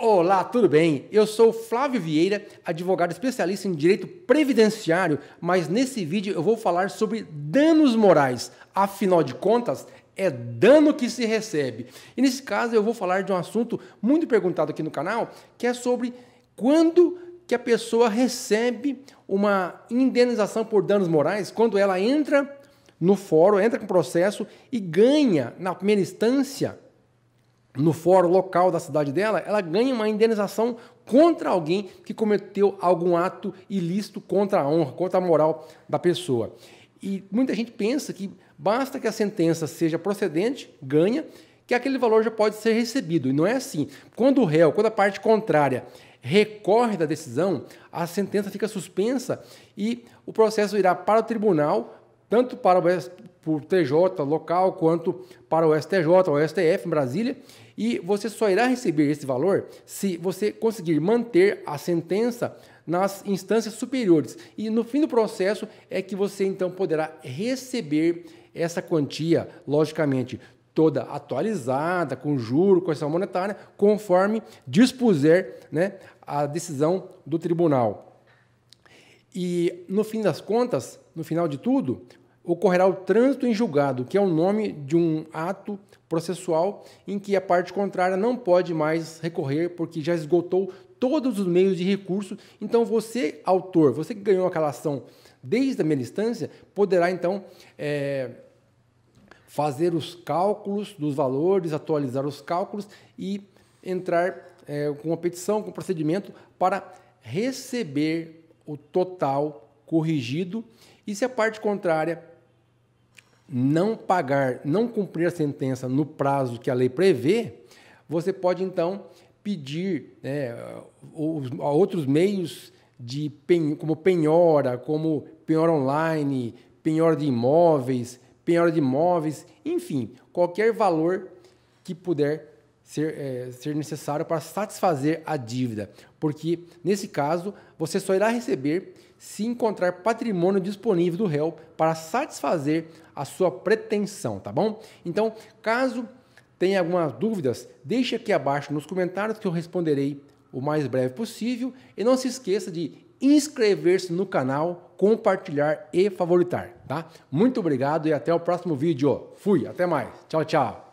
Olá, tudo bem? Eu sou Flávio Vieira, advogado especialista em direito previdenciário, mas nesse vídeo eu vou falar sobre danos morais. Afinal de contas, é dano que se recebe. E nesse caso eu vou falar de um assunto muito perguntado aqui no canal, que é sobre quando que a pessoa recebe uma indenização por danos morais quando ela entra no fórum, entra com processo e ganha na primeira instância no fórum local da cidade dela, ela ganha uma indenização contra alguém que cometeu algum ato ilícito contra a honra, contra a moral da pessoa. E muita gente pensa que basta que a sentença seja procedente, ganha, que aquele valor já pode ser recebido. E não é assim. Quando o réu, quando a parte contrária recorre da decisão, a sentença fica suspensa e o processo irá para o tribunal, tanto para o por TJ local quanto para o STJ ou STF em Brasília, e você só irá receber esse valor se você conseguir manter a sentença nas instâncias superiores. E no fim do processo é que você então poderá receber essa quantia, logicamente, toda atualizada, com juro, com essa monetária, conforme dispuser né, a decisão do tribunal. E no fim das contas, no final de tudo, ocorrerá o trânsito em julgado, que é o nome de um ato processual em que a parte contrária não pode mais recorrer porque já esgotou todos os meios de recurso. Então, você, autor, você que ganhou aquela ação desde a primeira instância, poderá então é, fazer os cálculos dos valores, atualizar os cálculos e entrar é, com uma petição, com um procedimento para receber o total corrigido. E se a parte contrária não pagar, não cumprir a sentença no prazo que a lei prevê, você pode então pedir né, outros meios de pen, como penhora, como penhora online, penhora de imóveis, penhora de imóveis, enfim, qualquer valor que puder ser, é, ser necessário para satisfazer a dívida. Porque, nesse caso, você só irá receber se encontrar patrimônio disponível do réu para satisfazer a sua pretensão, tá bom? Então, caso tenha algumas dúvidas, deixe aqui abaixo nos comentários que eu responderei o mais breve possível e não se esqueça de inscrever-se no canal, compartilhar e favoritar, tá? Muito obrigado e até o próximo vídeo. Fui, até mais. Tchau, tchau.